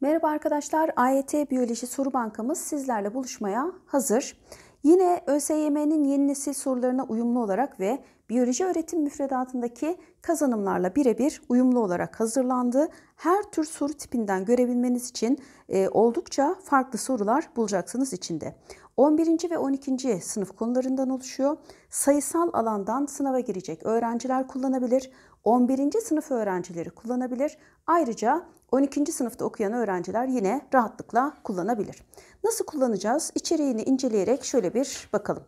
Merhaba arkadaşlar, AYT Biyoloji Soru Bankamız sizlerle buluşmaya hazır. Yine ÖSYM'nin yeni nesil sorularına uyumlu olarak ve biyoloji öğretim müfredatındaki kazanımlarla birebir uyumlu olarak hazırlandı. Her tür soru tipinden görebilmeniz için e, oldukça farklı sorular bulacaksınız içinde. 11. ve 12. sınıf konularından oluşuyor. Sayısal alandan sınava girecek öğrenciler kullanabilir. 11. sınıf öğrencileri kullanabilir. Ayrıca 12. sınıfta okuyan öğrenciler yine rahatlıkla kullanabilir. Nasıl kullanacağız? İçeriğini inceleyerek şöyle bir bakalım.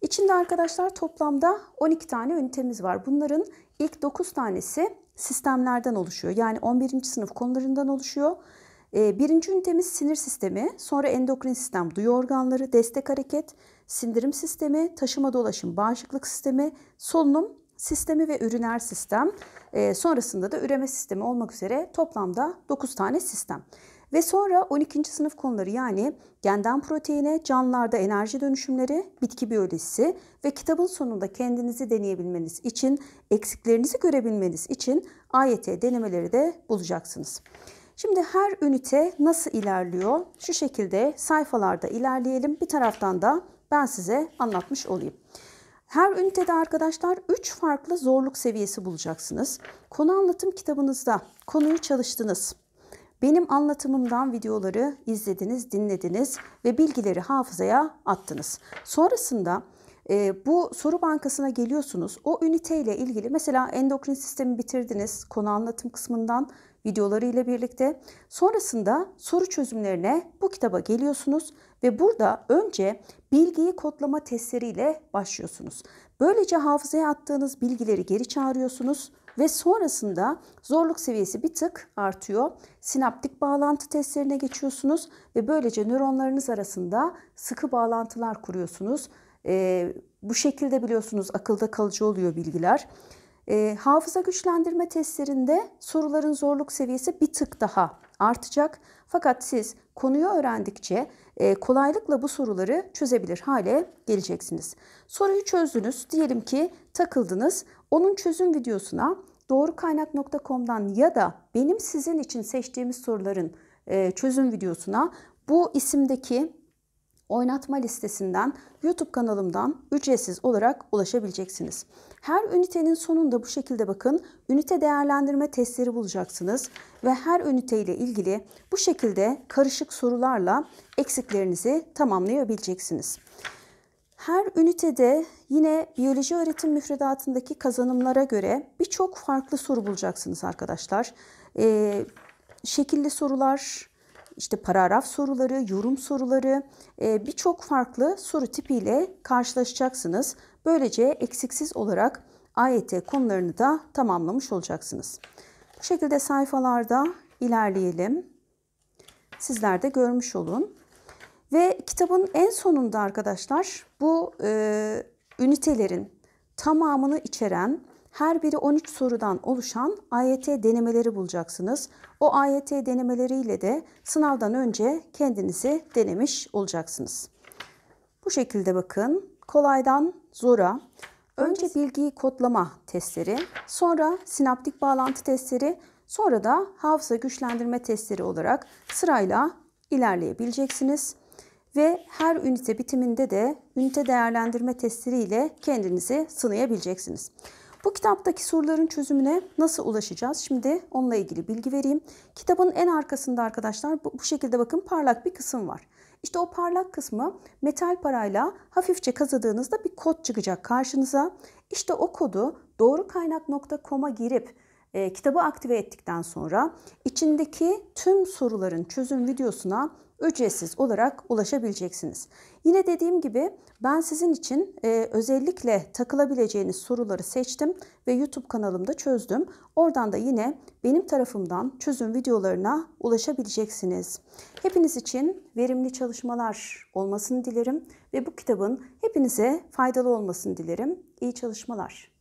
İçinde arkadaşlar toplamda 12 tane ünitemiz var. Bunların ilk 9 tanesi sistemlerden oluşuyor. Yani 11. sınıf konularından oluşuyor. Ee, birinci ünitemiz sinir sistemi, sonra endokrin sistem, duyu organları, destek hareket, sindirim sistemi, taşıma dolaşım, bağışıklık sistemi, solunum sistemi ve üriner sistem. Ee, sonrasında da üreme sistemi olmak üzere toplamda 9 tane sistem. Ve sonra 12. sınıf konuları yani genden proteine, canlılarda enerji dönüşümleri, bitki biyolojisi ve kitabın sonunda kendinizi deneyebilmeniz için, eksiklerinizi görebilmeniz için AYT denemeleri de bulacaksınız. Şimdi her ünite nasıl ilerliyor? Şu şekilde sayfalarda ilerleyelim. Bir taraftan da ben size anlatmış olayım. Her ünitede arkadaşlar 3 farklı zorluk seviyesi bulacaksınız. Konu anlatım kitabınızda konuyu çalıştınız. Benim anlatımımdan videoları izlediniz, dinlediniz ve bilgileri hafızaya attınız. Sonrasında e, bu soru bankasına geliyorsunuz. O üniteyle ilgili mesela endokrin sistemi bitirdiniz konu anlatım kısmından videoları ile birlikte. Sonrasında soru çözümlerine bu kitaba geliyorsunuz ve burada önce bilgiyi kodlama testleriyle başlıyorsunuz. Böylece hafızaya attığınız bilgileri geri çağırıyorsunuz ve sonrasında zorluk seviyesi bir tık artıyor. Sinaptik bağlantı testlerine geçiyorsunuz ve böylece nöronlarınız arasında sıkı bağlantılar kuruyorsunuz. Ee, bu şekilde biliyorsunuz akılda kalıcı oluyor bilgiler. E, hafıza güçlendirme testlerinde soruların zorluk seviyesi bir tık daha artacak. Fakat siz konuyu öğrendikçe e, kolaylıkla bu soruları çözebilir hale geleceksiniz. Soruyu çözdünüz, diyelim ki takıldınız. Onun çözüm videosuna doğrukaynak.com'dan ya da benim sizin için seçtiğimiz soruların e, çözüm videosuna bu isimdeki oynatma listesinden YouTube kanalımdan ücretsiz olarak ulaşabileceksiniz. Her ünitenin sonunda bu şekilde bakın ünite değerlendirme testleri bulacaksınız ve her ünite ile ilgili bu şekilde karışık sorularla eksiklerinizi tamamlayabileceksiniz. Her ünitede yine biyoloji öğretim müfredatındaki kazanımlara göre birçok farklı soru bulacaksınız arkadaşlar. Ee, şekilli sorular, işte paragraf soruları, yorum soruları e, birçok farklı soru tipiyle karşılaşacaksınız. Böylece eksiksiz olarak AYT konularını da tamamlamış olacaksınız. Bu şekilde sayfalarda ilerleyelim. Sizler de görmüş olun. Ve kitabın en sonunda arkadaşlar bu e, ünitelerin tamamını içeren her biri 13 sorudan oluşan AYT denemeleri bulacaksınız. O AYT denemeleriyle de sınavdan önce kendinizi denemiş olacaksınız. Bu şekilde bakın. Kolaydan zora. Önce bilgiyi kodlama testleri, sonra sinaptik bağlantı testleri, sonra da hafıza güçlendirme testleri olarak sırayla ilerleyebileceksiniz ve her ünite bitiminde de ünite değerlendirme testleriyle kendinizi sınayabileceksiniz. Bu kitaptaki soruların çözümüne nasıl ulaşacağız? Şimdi onunla ilgili bilgi vereyim. Kitabın en arkasında arkadaşlar bu, şekilde bakın parlak bir kısım var. İşte o parlak kısmı metal parayla hafifçe kazadığınızda bir kod çıkacak karşınıza. İşte o kodu doğrukaynak.com'a girip e, kitabı aktive ettikten sonra içindeki tüm soruların çözüm videosuna ücretsiz olarak ulaşabileceksiniz. Yine dediğim gibi ben sizin için e, özellikle takılabileceğiniz soruları seçtim ve YouTube kanalımda çözdüm. Oradan da yine benim tarafımdan çözüm videolarına ulaşabileceksiniz. Hepiniz için verimli çalışmalar olmasını dilerim ve bu kitabın hepinize faydalı olmasını dilerim. İyi çalışmalar.